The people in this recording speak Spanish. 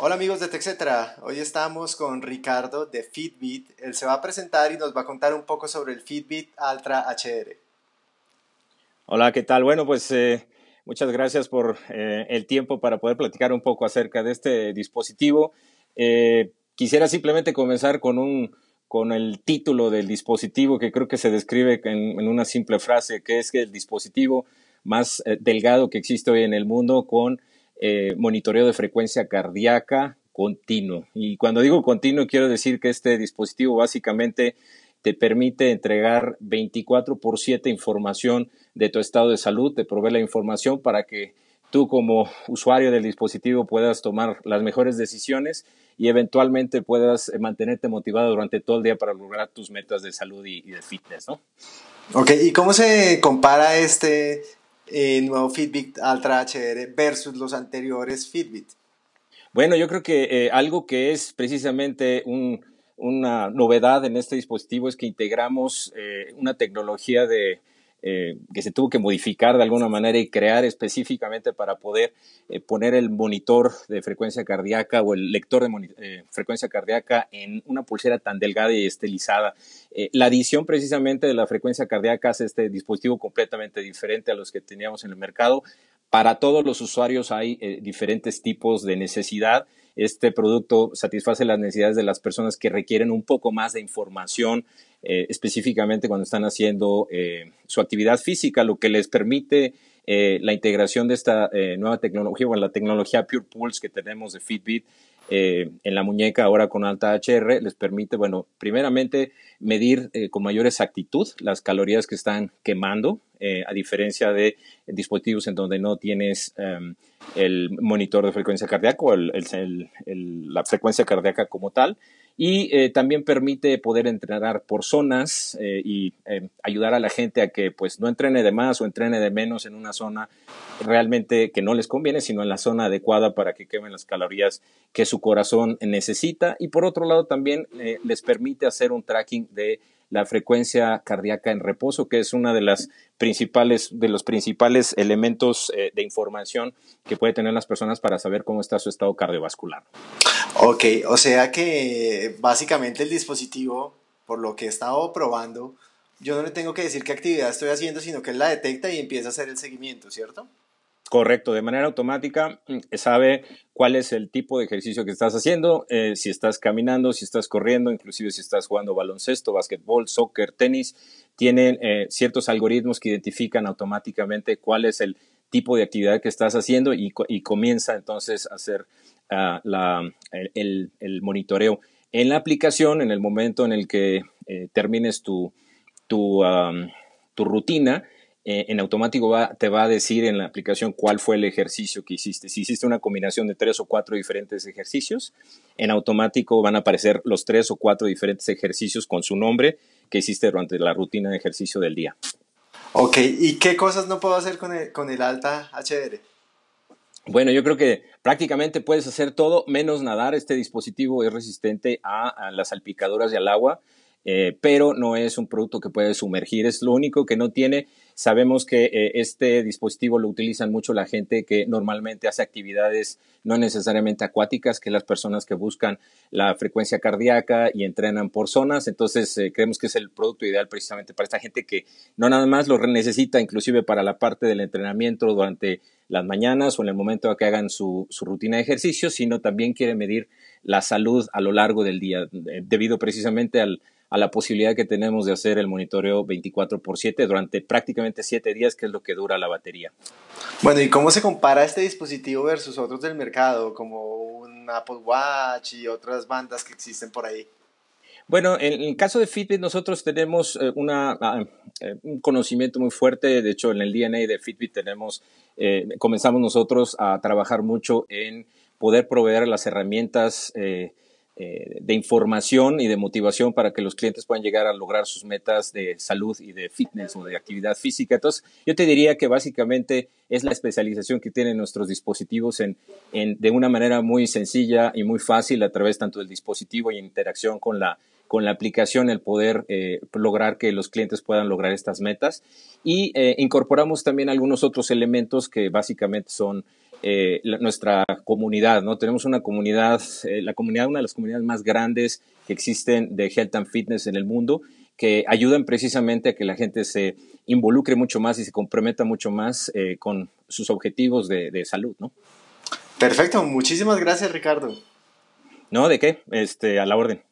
Hola amigos de TechCetera, hoy estamos con Ricardo de Fitbit. Él se va a presentar y nos va a contar un poco sobre el Fitbit Altra HR. Hola, ¿qué tal? Bueno, pues eh, muchas gracias por eh, el tiempo para poder platicar un poco acerca de este dispositivo. Eh, quisiera simplemente comenzar con, un, con el título del dispositivo que creo que se describe en, en una simple frase, que es que el dispositivo más delgado que existe hoy en el mundo con eh, monitoreo de frecuencia cardíaca continuo. Y cuando digo continuo, quiero decir que este dispositivo básicamente te permite entregar 24 por 7 información de tu estado de salud, te provee la información para que tú como usuario del dispositivo puedas tomar las mejores decisiones y eventualmente puedas eh, mantenerte motivado durante todo el día para lograr tus metas de salud y, de fitness, ¿no? Ok, ¿y cómo se compara este el nuevo Fitbit Altra HDR versus los anteriores Fitbit? Bueno, yo creo que eh, algo que es precisamente una novedad en este dispositivo es que integramos eh, una tecnología de eh, que se tuvo que modificar de alguna manera y crear específicamente para poder eh, poner el monitor de frecuencia cardíaca o el lector de eh, frecuencia cardíaca en una pulsera tan delgada y estilizada. la adición precisamente de la frecuencia cardíaca hace este dispositivo completamente diferente a los que teníamos en el mercado. Para todos los usuarios hay diferentes tipos de necesidad este producto satisface las necesidades de las personas que requieren un poco más de información eh, específicamente cuando están haciendo eh, su actividad física, lo que les permite eh, la integración de esta nueva tecnología o la tecnología Pure Pulse que tenemos de Fitbit en la muñeca ahora con alta HR, les permite, bueno, primeramente medir con mayor exactitud las calorías que están quemando eh, a diferencia de dispositivos en donde no tienes em, el monitor de frecuencia cardíaca o la frecuencia cardíaca como tal. Y eh, también permite poder entrenar por zonas eh, y em, ayudar a la gente a que pues, no entrene de más o entrene de menos en una zona realmente que no les conviene, sino en la zona adecuada para que quemen las calorías que su corazón necesita. Y por otro lado también les permite hacer un tracking de la frecuencia cardíaca en reposo, que es una de las principales, de los principales elementos eh, de información que puede tener las personas para saber cómo está su estado cardiovascular. Ok, o sea que básicamente el dispositivo, por lo que he estado probando, yo no le tengo que decir qué actividad estoy haciendo, sino que él la detecta y empieza a hacer el seguimiento, ¿cierto? Correcto, de manera automática mm, sabe cuál es el tipo de ejercicio que estás haciendo, eh, si estás caminando, si estás corriendo, inclusive si estás jugando baloncesto, básquetbol, soccer, tenis, tienen eh, ciertos algoritmos que identifican automáticamente cuál es el tipo de actividad que estás haciendo y, comienza entonces a hacer ah, el, monitoreo. En la aplicación, en el momento en el que eh, termines tu, tu rutina, eh, en automático te va a decir en la aplicación cuál fue el ejercicio que hiciste. Si hiciste una combinación de tres o cuatro diferentes ejercicios, en automático van a aparecer los tres o cuatro diferentes ejercicios con su nombre que hiciste durante la rutina de ejercicio del día. Ok, ¿y qué cosas no puedo hacer con el, alta HDR? Bueno, yo creo que prácticamente puedes hacer todo menos nadar. Este dispositivo es resistente a, las salpicaduras y al agua, eh, pero no es un producto que puedes sumergir. Es lo único que no tiene Sabemos que eh, este dispositivo lo utilizan mucho la gente que normalmente hace actividades no necesariamente acuáticas, que las personas que buscan la frecuencia cardíaca y entrenan por zonas. Entonces, eh, creemos que es el producto ideal precisamente para esta gente que no nada más lo necesita, inclusive para la parte del entrenamiento durante las mañanas o en el momento a que hagan su, rutina de ejercicio, sino también quiere medir la salud a lo largo del día, eh, debido precisamente al a la posibilidad que tenemos de hacer el monitoreo 24 por 7 durante prácticamente 7 días, que es lo que dura la batería. Bueno, ¿y cómo se compara este dispositivo versus otros del mercado, como un Apple Watch y otras bandas que existen por ahí? Bueno, en el caso de Fitbit nosotros tenemos eh, ah, eh, un conocimiento muy fuerte, de hecho en el DNA de Fitbit tenemos, eh, comenzamos nosotros a trabajar mucho en poder proveer las herramientas eh, de información y de motivación para que los clientes puedan llegar a lograr sus metas de salud y de fitness o de actividad física. Entonces, yo te diría que básicamente es la especialización que tienen nuestros dispositivos en, de una manera muy sencilla y muy fácil a través tanto del dispositivo y interacción con la, aplicación el poder eh, lograr que los clientes puedan lograr estas metas. Y eh, incorporamos también algunos otros elementos que básicamente son eh, nuestra comunidad, ¿no? Tenemos una comunidad, eh, la comunidad, una de las comunidades más grandes que existen de health and fitness en el mundo, que ayudan precisamente a que la gente se involucre mucho más y se comprometa mucho más eh, con sus objetivos de, de, salud, ¿no? Perfecto, muchísimas gracias Ricardo. No, de qué, este, a la orden.